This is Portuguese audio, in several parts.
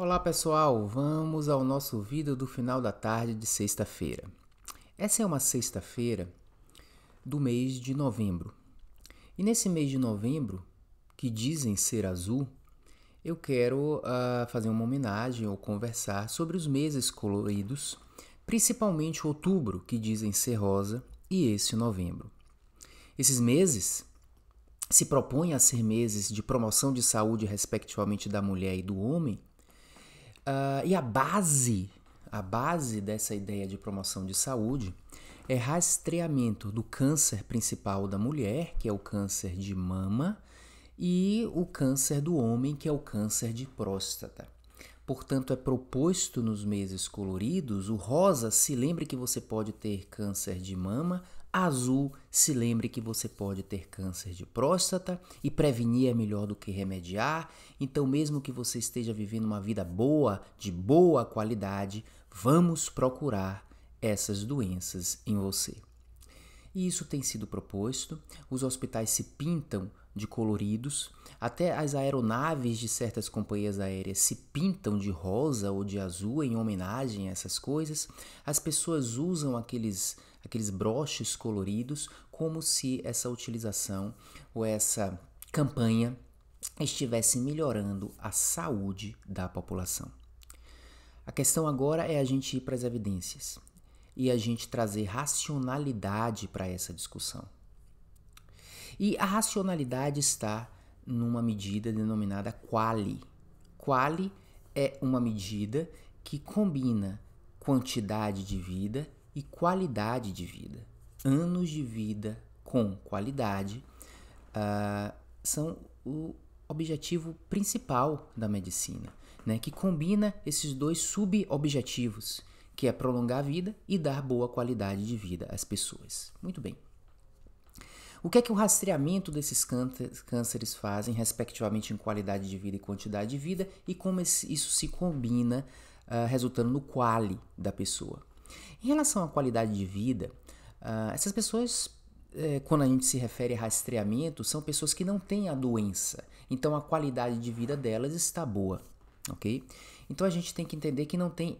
Olá pessoal, vamos ao nosso vídeo do final da tarde de sexta-feira. Essa é uma sexta-feira do mês de novembro. E nesse mês de novembro, que dizem ser azul, eu quero uh, fazer uma homenagem ou conversar sobre os meses coloridos, principalmente outubro, que dizem ser rosa, e esse novembro. Esses meses se propõem a ser meses de promoção de saúde, respectivamente, da mulher e do homem Uh, e a base, a base dessa ideia de promoção de saúde é rastreamento do câncer principal da mulher, que é o câncer de mama, e o câncer do homem, que é o câncer de próstata. Portanto, é proposto nos meses coloridos o rosa. Se lembre que você pode ter câncer de mama, azul, se lembre que você pode ter câncer de próstata e prevenir é melhor do que remediar. Então, mesmo que você esteja vivendo uma vida boa, de boa qualidade, vamos procurar essas doenças em você. E isso tem sido proposto. Os hospitais se pintam de coloridos, até as aeronaves de certas companhias aéreas se pintam de rosa ou de azul em homenagem a essas coisas. As pessoas usam aqueles aqueles broches coloridos como se essa utilização ou essa campanha estivesse melhorando a saúde da população. A questão agora é a gente ir para as evidências e a gente trazer racionalidade para essa discussão. E a racionalidade está numa medida denominada quali. Quali é uma medida que combina quantidade de vida e qualidade de vida. Anos de vida com qualidade uh, são o objetivo principal da medicina, né, que combina esses dois subobjetivos que é prolongar a vida e dar boa qualidade de vida às pessoas. Muito bem. O que é que o rastreamento desses cânceres fazem, respectivamente, em qualidade de vida e quantidade de vida, e como isso se combina, uh, resultando no quali da pessoa? Em relação à qualidade de vida, uh, essas pessoas eh, quando a gente se refere a rastreamento, são pessoas que não têm a doença. Então a qualidade de vida delas está boa, ok? Então a gente tem que entender que não tem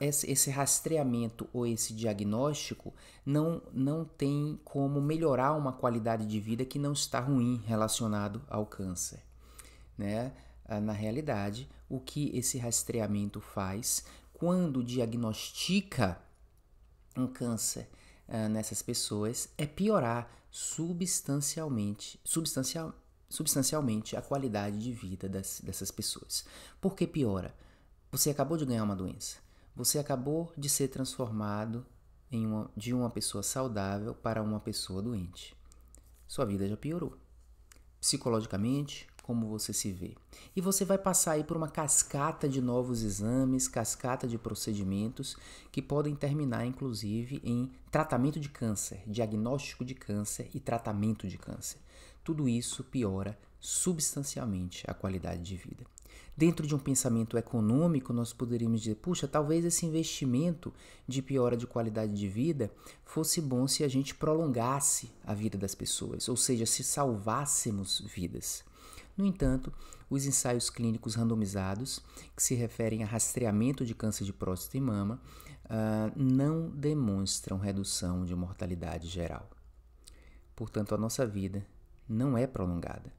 esse, rastreamento ou esse diagnóstico não, não tem como melhorar uma qualidade de vida que não está ruim relacionado ao câncer. Né? Ah, na realidade, o que esse rastreamento faz quando diagnostica um câncer ah, nessas pessoas é piorar substancialmente, substancial, substancialmente a qualidade de vida das, dessas pessoas. Por que piora? Você acabou de ganhar uma doença. Você acabou de ser transformado uma, de uma pessoa saudável para uma pessoa doente. Sua vida já piorou. Psicologicamente, como você se vê. E você vai passar aí por uma cascata de novos exames, cascata de procedimentos que podem terminar, inclusive, em tratamento de câncer, diagnóstico de câncer e tratamento de câncer. Tudo isso piora substancialmente a qualidade de vida. Dentro de um pensamento econômico, nós poderíamos dizer: puxa, talvez esse investimento de piora de qualidade de vida fosse bom se a gente prolongasse a vida das pessoas, ou seja, se salvássemos vidas. No entanto, os ensaios clínicos randomizados, que se referem a rastreamento de câncer de próstata e mama, uh, não demonstram redução de mortalidade geral. Portanto, a nossa vida não é prolongada.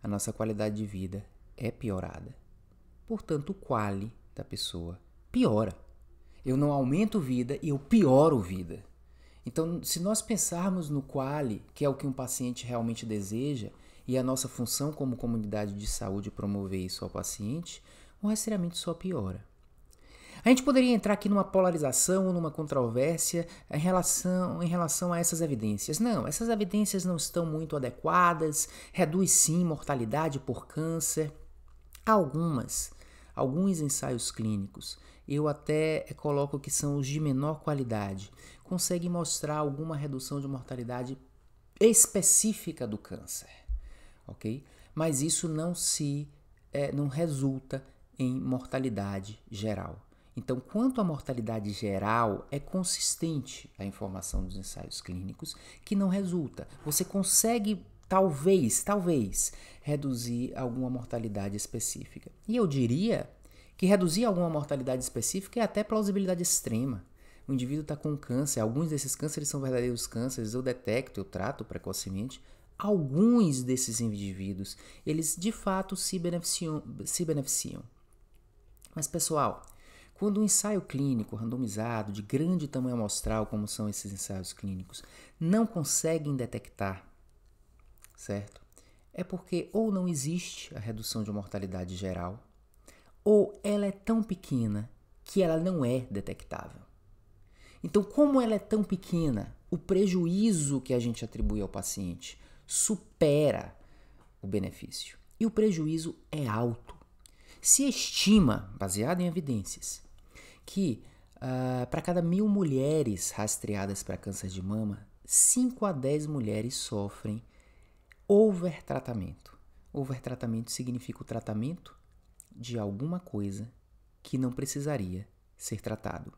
A nossa qualidade de vida é piorada. Portanto, o quale da pessoa piora. Eu não aumento vida e eu pioro vida. Então, se nós pensarmos no quale, que é o que um paciente realmente deseja, e a nossa função como comunidade de saúde é promover isso ao paciente, o rastreamento só piora. A gente poderia entrar aqui numa polarização ou numa controvérsia em relação, em relação a essas evidências. Não, essas evidências não estão muito adequadas, reduz sim mortalidade por câncer, algumas, alguns ensaios clínicos, eu até eh, coloco que são os de menor qualidade, conseguem mostrar alguma redução de mortalidade específica do câncer, ok? Mas isso não se, é, não resulta em mortalidade geral. Então, quanto à mortalidade geral, é consistente a informação dos ensaios clínicos que não resulta. Você consegue talvez, talvez, reduzir alguma mortalidade específica. E eu diria que reduzir alguma mortalidade específica é até plausibilidade extrema. O indivíduo está com câncer, alguns desses cânceres são verdadeiros cânceres, eu detecto, eu trato precocemente. Alguns desses indivíduos, eles de fato se beneficiam. Se beneficiam. Mas, pessoal, quando um ensaio clínico randomizado, de grande tamanho amostral, como são esses ensaios clínicos, não conseguem detectar certo? É porque ou não existe a redução de mortalidade geral, ou ela é tão pequena que ela não é detectável. Então, como ela é tão pequena, o prejuízo que a gente atribui ao paciente supera o benefício. E o prejuízo é alto. Se estima, baseado em evidências, que uh, ah, para cada mil mulheres rastreadas para câncer de mama, 5 a 10 mulheres sofrem overtratamento. Overtratamento significa o tratamento de alguma coisa que não precisaria ser tratado.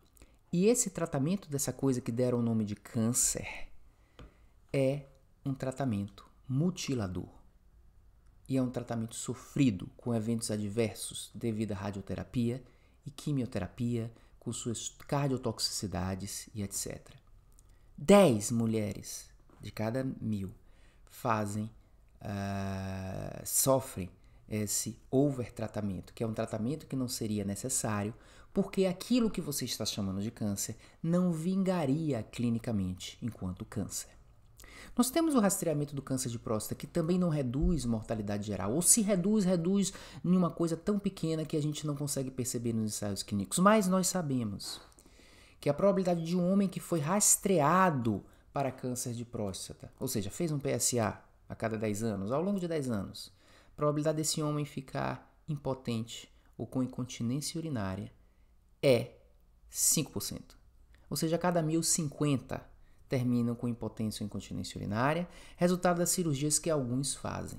E esse tratamento dessa coisa que deram o nome de câncer é um tratamento mutilador. E é um tratamento sofrido com eventos adversos devido à radioterapia e quimioterapia, com suas cardiotoxicidades e etc. 10 mulheres de cada mil fazem uh, sofrem esse overtratamento, que é um tratamento que não seria necessário, porque aquilo que você está chamando de câncer não vingaria clinicamente enquanto câncer. Nós temos o rastreamento do câncer de próstata, que também não reduz mortalidade geral, ou se reduz, reduz em uma coisa tão pequena que a gente não consegue perceber nos ensaios clínicos. Mas nós sabemos que a probabilidade de um homem que foi rastreado para câncer de próstata, ou seja, fez um PSA a cada 10 anos, ao longo de 10 anos, a probabilidade desse homem ficar impotente ou com incontinência urinária é 5%. Ou seja, a cada mil, terminam com impotência ou incontinência urinária, resultado das cirurgias que alguns fazem.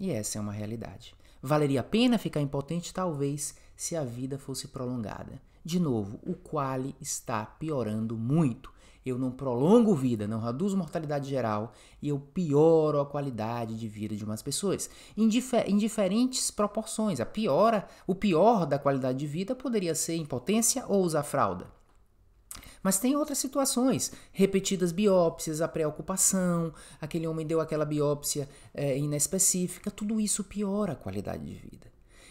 E essa é uma realidade. Valeria a pena ficar impotente? Talvez, se a vida fosse prolongada. De novo, o quale está piorando muito eu não prolongo vida, não reduzo mortalidade geral e eu pioro a qualidade de vida de umas pessoas em, difer em diferentes proporções. A piora, o pior da qualidade de vida poderia ser impotência ou usar fralda. Mas tem outras situações, repetidas biópsias, a preocupação, aquele homem deu aquela biópsia é, inespecífica, tudo isso piora a qualidade de vida.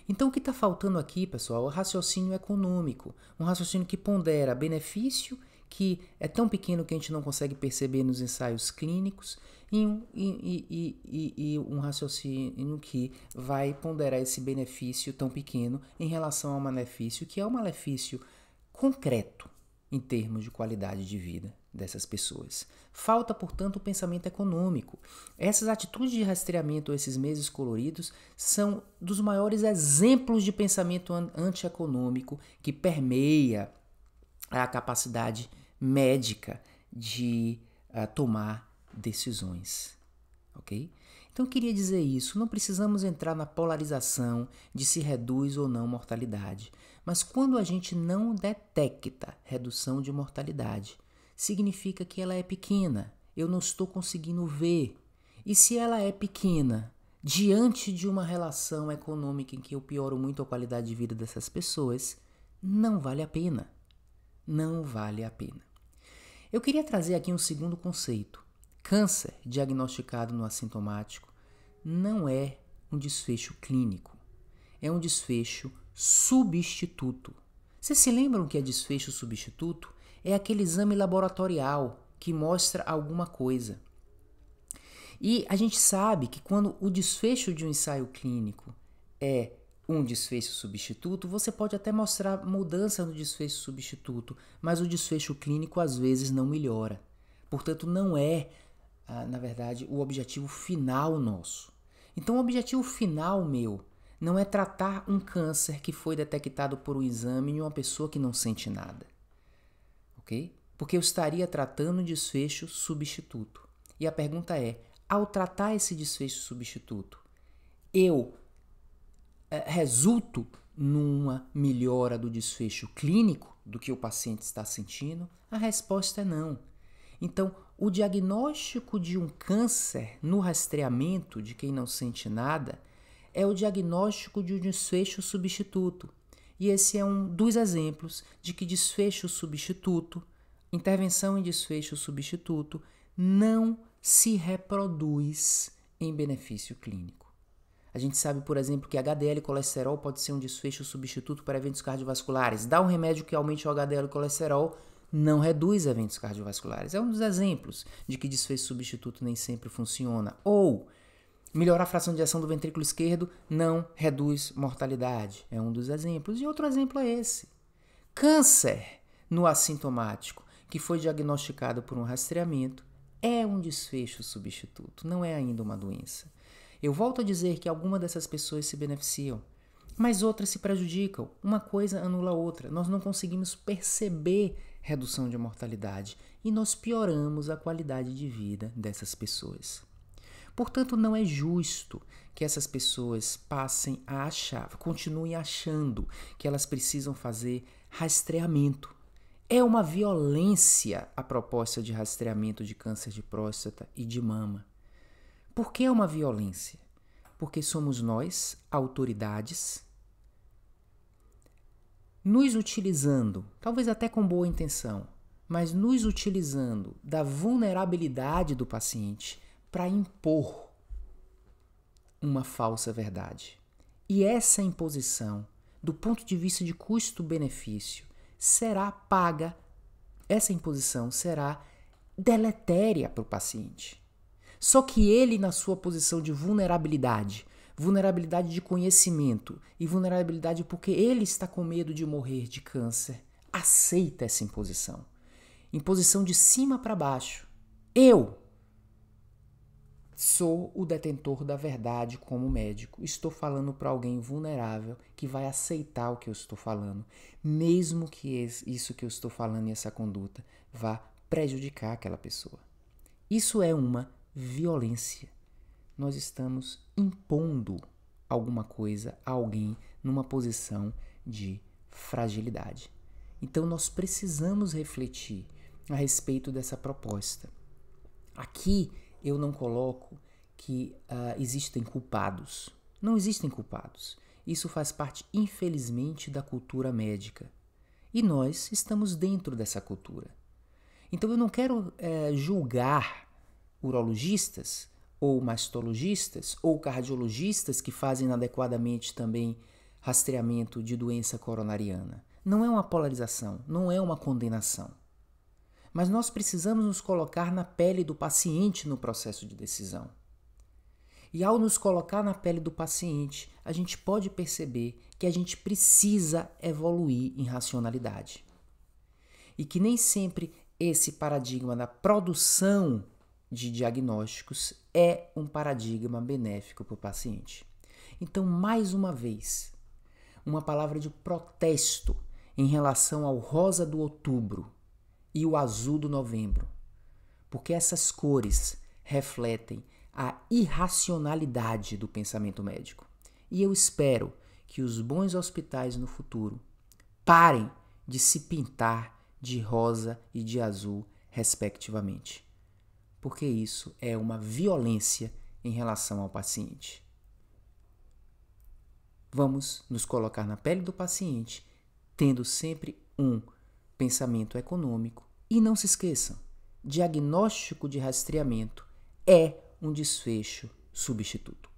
Então, o que está faltando aqui, pessoal, é o raciocínio econômico, um raciocínio que pondera benefício que é tão pequeno que a gente não consegue perceber nos ensaios clínicos, e um, e, e, e um, raciocínio que vai ponderar esse benefício tão pequeno em relação ao malefício, que é um malefício concreto em termos de qualidade de vida dessas pessoas. Falta, portanto, o pensamento econômico. Essas atitudes de rastreamento, esses meses coloridos, são dos maiores exemplos de pensamento antieconômico que permeia a capacidade médica de uh, tomar decisões, ok? Então eu queria dizer isso. Não precisamos entrar na polarização de se reduz ou não mortalidade, mas quando a gente não detecta redução de mortalidade, significa que ela é pequena. Eu não estou conseguindo ver. E se ela é pequena, diante de uma relação econômica em que eu pioro muito a qualidade de vida dessas pessoas, não vale a pena não vale a pena. Eu queria trazer aqui um segundo conceito. Câncer diagnosticado no assintomático não é um desfecho clínico, é um desfecho substituto. Vocês se lembram que é desfecho substituto? É aquele exame laboratorial que mostra alguma coisa. E a gente sabe que quando o desfecho de um ensaio clínico é um desfecho substituto, você pode até mostrar mudança no desfecho substituto, mas o desfecho clínico às vezes não melhora. Portanto, não é, ah, na verdade, o objetivo final nosso. Então, o objetivo final meu não é tratar um câncer que foi detectado por um exame em uma pessoa que não sente nada. Ok? Porque eu estaria tratando um desfecho substituto. E a pergunta é: ao tratar esse desfecho substituto, eu é, resulto numa melhora do desfecho clínico do que o paciente está sentindo? A resposta é não. Então, o diagnóstico de um câncer no rastreamento de quem não sente nada é o diagnóstico de um desfecho substituto. E esse é um dos exemplos de que desfecho substituto, intervenção em desfecho substituto, não se reproduz em benefício clínico. A gente sabe, por exemplo, que HDL colesterol pode ser um desfecho substituto para eventos cardiovasculares. Dá um remédio que aumente o HDL colesterol não reduz eventos cardiovasculares. É um dos exemplos de que desfecho substituto nem sempre funciona. Ou melhorar a fração de ação do ventrículo esquerdo não reduz mortalidade. É um dos exemplos. E outro exemplo é esse. Câncer no assintomático, que foi diagnosticado por um rastreamento, é um desfecho substituto, não é ainda uma doença. Eu volto a dizer que alguma dessas pessoas se beneficiam, mas outras se prejudicam. Uma coisa anula a outra. Nós não conseguimos perceber redução de mortalidade e nós pioramos a qualidade de vida dessas pessoas. Portanto, não é justo que essas pessoas passem a achar, continuem achando que elas precisam fazer rastreamento. É uma violência a proposta de rastreamento de câncer de próstata e de mama. Por que é uma violência? Porque somos nós, autoridades, nos utilizando, talvez até com boa intenção, mas nos utilizando da vulnerabilidade do paciente para impor uma falsa verdade. E essa imposição, do ponto de vista de custo-benefício, será paga, essa imposição será deletéria para o paciente. Só que ele, na sua posição de vulnerabilidade, vulnerabilidade de conhecimento e vulnerabilidade porque ele está com medo de morrer de câncer, aceita essa imposição. Imposição de cima para baixo. Eu sou o detentor da verdade como médico. Estou falando para alguém vulnerável que vai aceitar o que eu estou falando, mesmo que isso que eu estou falando e essa conduta vá prejudicar aquela pessoa. Isso é uma violência. Nós estamos impondo alguma coisa a alguém numa posição de fragilidade. Então nós precisamos refletir a respeito dessa proposta. Aqui eu não coloco que uh, existem culpados. Não existem culpados. Isso faz parte, infelizmente, da cultura médica. E nós estamos dentro dessa cultura. Então eu não quero é, julgar urologistas ou mastologistas ou cardiologistas que fazem inadequadamente também rastreamento de doença coronariana. Não é uma polarização, não é uma condenação. Mas nós precisamos nos colocar na pele do paciente no processo de decisão. E ao nos colocar na pele do paciente, a gente pode perceber que a gente precisa evoluir em racionalidade. E que nem sempre esse paradigma da produção de diagnósticos é um paradigma benéfico para o paciente. Então, mais uma vez, uma palavra de protesto em relação ao rosa do outubro e o azul do novembro, porque essas cores refletem a irracionalidade do pensamento médico. E eu espero que os bons hospitais no futuro parem de se pintar de rosa e de azul, respectivamente porque isso é uma violência em relação ao paciente. Vamos nos colocar na pele do paciente, tendo sempre um pensamento econômico e não se esqueçam: diagnóstico de rastreamento é um desfecho substituto.